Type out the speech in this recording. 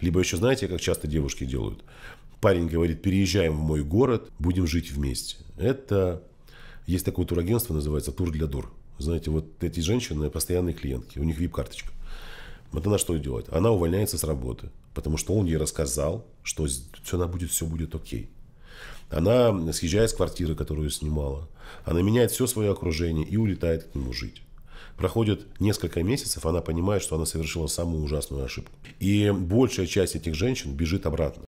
Либо еще знаете, как часто девушки делают? Парень говорит, переезжаем в мой город, будем жить вместе. Это есть такое турагентство, называется «Тур для дур». Знаете, вот эти женщины постоянные клиентки, у них вип-карточка. Вот она что делает? Она увольняется с работы, потому что он ей рассказал, что все она будет, все будет окей. Она съезжает с квартиры, которую снимала. Она меняет все свое окружение и улетает к нему жить. Проходит несколько месяцев, она понимает, что она совершила самую ужасную ошибку. И большая часть этих женщин бежит обратно.